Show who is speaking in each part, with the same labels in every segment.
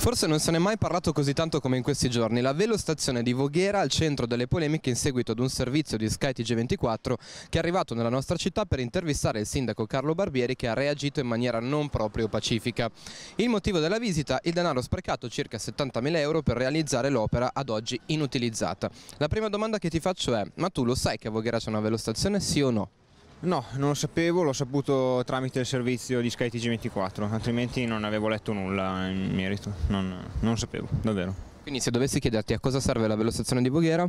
Speaker 1: Forse non se ne è mai parlato così tanto come in questi giorni. La velostazione di Voghera al centro delle polemiche in seguito ad un servizio di skytg 24 che è arrivato nella nostra città per intervistare il sindaco Carlo Barbieri che ha reagito in maniera non proprio pacifica. Il motivo della visita? Il denaro sprecato, circa 70.000 euro per realizzare l'opera ad oggi inutilizzata. La prima domanda che ti faccio è, ma tu lo sai che a Voghera c'è una velostazione, sì o no?
Speaker 2: No, non lo sapevo, l'ho saputo tramite il servizio di skytg 24 altrimenti non avevo letto nulla in merito, non, non, lo sapevo, davvero. Quindi se dovessi chiederti a cosa serve la velostazione di Voghera?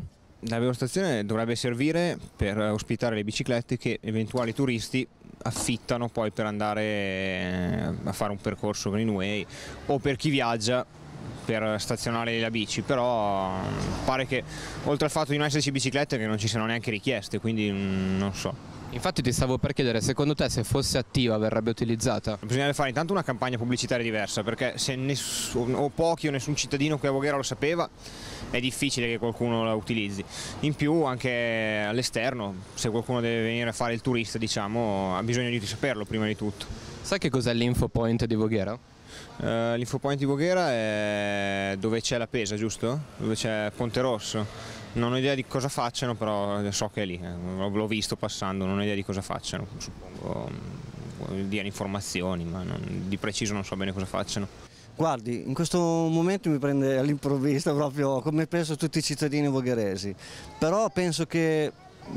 Speaker 2: La velostazione dovrebbe servire per ospitare le biciclette che eventuali turisti affittano poi per andare eh, a fare un percorso greenway o per chi viaggia per stazionare la bici, però mm, pare che oltre al fatto di non esserci biciclette che non ci siano neanche richieste, quindi mm, non so. Infatti ti stavo per chiedere, secondo te se fosse attiva verrebbe utilizzata? Bisognerebbe fare intanto una campagna pubblicitaria diversa, perché se nessuno, o pochi o nessun cittadino qui a Voghera lo sapeva, è difficile che qualcuno la utilizzi. In più anche all'esterno, se qualcuno deve venire a fare il turista, diciamo, ha bisogno di saperlo prima di tutto. Sai che cos'è l'info point di Voghera? Eh, l'infopoint di Voghera è dove c'è la pesa, giusto? Dove c'è Ponte Rosso. Non ho idea di cosa facciano, però so che è lì, eh. l'ho visto passando, non ho idea di cosa facciano, suppongo mm, diano informazioni, ma non, di preciso non so bene cosa facciano.
Speaker 3: Guardi, in questo momento mi prende all'improvviso proprio come penso tutti i cittadini vogheresi, però penso che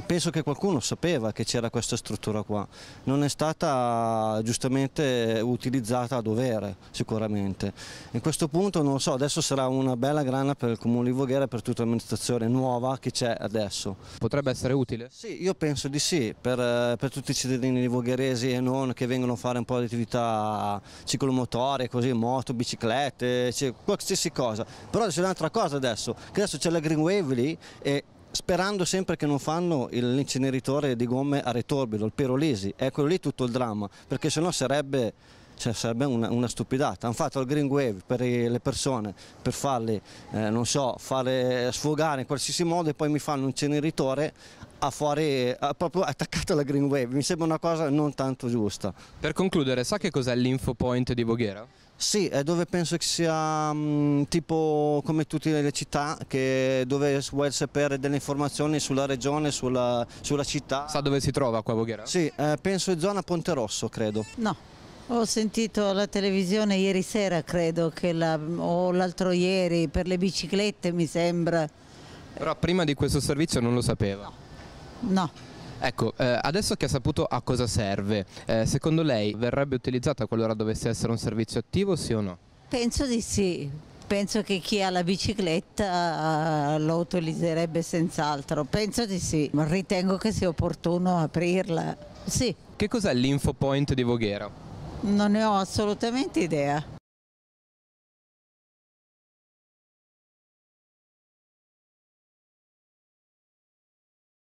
Speaker 3: penso che qualcuno sapeva che c'era questa struttura qua, non è stata giustamente utilizzata a dovere sicuramente. In questo punto non so, adesso sarà una bella grana per il Comune di Voghera e per tutta l'amministrazione nuova che c'è adesso. Potrebbe essere utile? Sì, io penso di sì, per, eh, per tutti i cittadini di vogheresi e non che vengono a fare un po' di attività ciclomotorie, così, moto, biciclette, cioè, qualsiasi cosa. Però c'è un'altra cosa adesso, che adesso c'è la Green Wave lì e sperando sempre che non fanno l'inceneritore di gomme a retorbido, il Pirolisi, è quello lì tutto il dramma, perché sennò sarebbe, cioè, sarebbe una, una, stupidata. Hanno fatto il Green Wave per le persone, per farle, eh, non so, fare sfogare in qualsiasi modo e poi mi fanno un inceneritore a fuori, a, proprio attaccato alla Green Wave, mi sembra una cosa non tanto giusta.
Speaker 1: Per concludere, sa che cos'è l'info point di Voghera?
Speaker 3: Sì, è dove penso che sia mm, tipo come tutte le città, dove vuoi sapere delle informazioni sulla regione, sulla, sulla città. Sa dove si trova qua Voghera? Sì, eh, penso in zona Ponte Rosso, credo.
Speaker 4: No. Ho sentito la televisione ieri sera, credo, la, o l'altro ieri, per le biciclette mi sembra.
Speaker 1: Però prima di questo servizio non lo sapeva? No. no. Ecco, eh, adesso che ha saputo a cosa serve, eh, secondo lei verrebbe utilizzata qualora dovesse essere un servizio attivo, sì o no?
Speaker 4: Penso di sì. Penso che chi ha la bicicletta eh, lo utilizzerebbe senz'altro, penso di sì, ma ritengo che sia opportuno aprirla. Sì.
Speaker 1: Che cos'è
Speaker 3: l'Infopoint di Voghera?
Speaker 4: Non ne ho assolutamente idea.